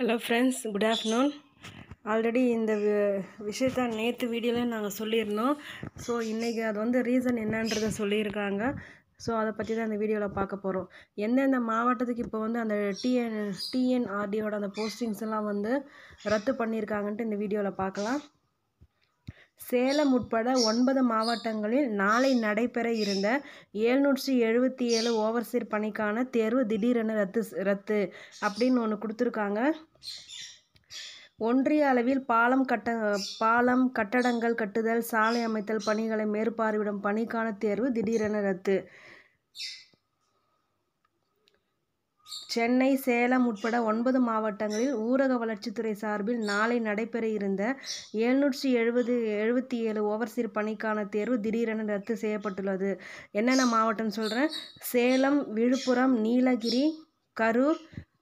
Hello friends good afternoon already இந்த விஷயத்த நேற்று வீடியோவில் நாங்கள் சொல்லியிருந்தோம் ஸோ இன்றைக்கி அது வந்து ரீசன் என்னன்றதை சொல்லியிருக்காங்க ஸோ அதை பற்றி தான் இந்த வீடியோவில் பார்க்க போகிறோம் எந்தெந்த மாவட்டத்துக்கு இப்போ வந்து அந்த டிஎன் டிஎன்ஆர்டியோட அந்த போஸ்டிங்ஸ் எல்லாம் வந்து ரத்து பண்ணியிருக்காங்கன்ட்டு இந்த வீடியோவில் பார்க்கலாம் சேலம் உட்பட ஒன்பது மாவட்டங்களில் நாளை நடைபெற இருந்த ஏழ்நூற்றி எழுபத்தி ஏழு ஓவர்சீர் பணிக்கான தேர்வு திடீரென ரத்து ரத்து அப்படின்னு ஒன்று கொடுத்துருக்காங்க ஒன்றிய அளவில் பாலம் கட்ட பாலம் கட்டடங்கள் கட்டுதல் சாலை அமைத்தல் பணிகளை மேற்பார்விடும் பணிக்கான தேர்வு திடீரென ரத்து சென்னை, சேலம் உட்பட ஒன்பது மாவட்டங்களில் ஊரக வளர்ச்சித்துறை சார்பில் நாளை நடைபெற இருந்த எழுநூற்றி எழுபது எழுபத்தி ஏழு ஓவர்சீர் பணிக்கான தேர்வு திடீரென ரத்து செய்யப்பட்டுள்ளது. என்னென்ன மாவட்டம்னு சொல்கிறேன் சேலம், விழுப்புரம், நீலகிரி, கரூர்,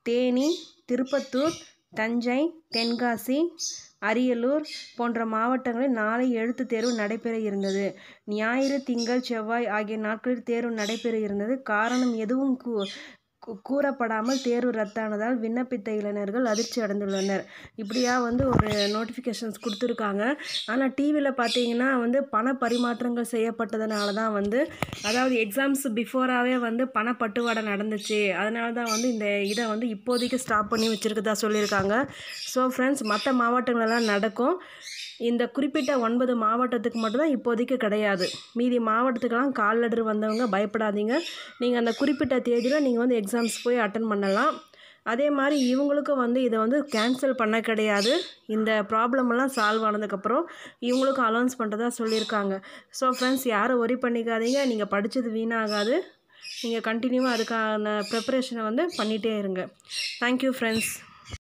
தேனி, திருப்பத்தூர், தஞ்சை, தென்காசி, அரியலூர் போன்ற மாவட்டங்களில் நாளை எழுத்துத் தேர்வு நடைபெற இருந்தது. ஞாயிறு, திங்கள், செவ்வாய் ஆகிய நாட்களில் தேர்வு நடைபெற இருந்தது. காரணம் எதுவும் கூ கூறப்படாமல் தேர்வு ரத்தானதால் விண்ணப்பித்த இளைஞர்கள் அதிர்ச்சி அடைந்துள்ளனர் இப்படியாக வந்து ஒரு நோட்டிஃபிகேஷன்ஸ் கொடுத்துருக்காங்க ஆனால் டிவியில் பார்த்தீங்கன்னா வந்து பண பரிமாற்றங்கள் செய்யப்பட்டதுனால தான் வந்து அதாவது எக்ஸாம்ஸ் பிஃபோராகவே வந்து பணப்பட்டுவாடை நடந்துச்சு அதனால தான் வந்து இந்த இதை வந்து இப்போதைக்கு ஸ்டாப் பண்ணி வச்சுருக்கதா சொல்லியிருக்காங்க ஸோ ஃப்ரெண்ட்ஸ் மற்ற மாவட்டங்களெல்லாம் நடக்கும் இந்த குறிப்பிட்ட ஒன்பது மாவட்டத்துக்கு மட்டும்தான் இப்போதைக்கு கிடையாது மீதி மாவட்டத்துக்கெல்லாம் கால் வந்தவங்க பயப்படாதீங்க நீங்கள் அந்த குறிப்பிட்ட தேதியில் நீங்கள் வந்து எக்ஸாம் எக்ஸாம்ஸ் போய் அட்டன் பண்ணலாம் அதே மாதிரி இவங்களுக்கும் வந்து இதை வந்து கேன்சல் பண்ண கிடையாது இந்த ப்ராப்ளமெல்லாம் சால்வ் ஆனதுக்கப்புறம் இவங்களுக்கும் அலௌன்ஸ் பண்ணுறதா சொல்லியிருக்காங்க ஸோ ஃப்ரெண்ட்ஸ் யாரும் ஒரி பண்ணிக்காதீங்க நீங்கள் படித்தது வீணாகாது நீங்கள் கண்டினியூவாக அதுக்கான ப்ரிப்பரேஷனை வந்து பண்ணிகிட்டே இருங்க தேங்க்யூ ஃப்ரெண்ட்ஸ்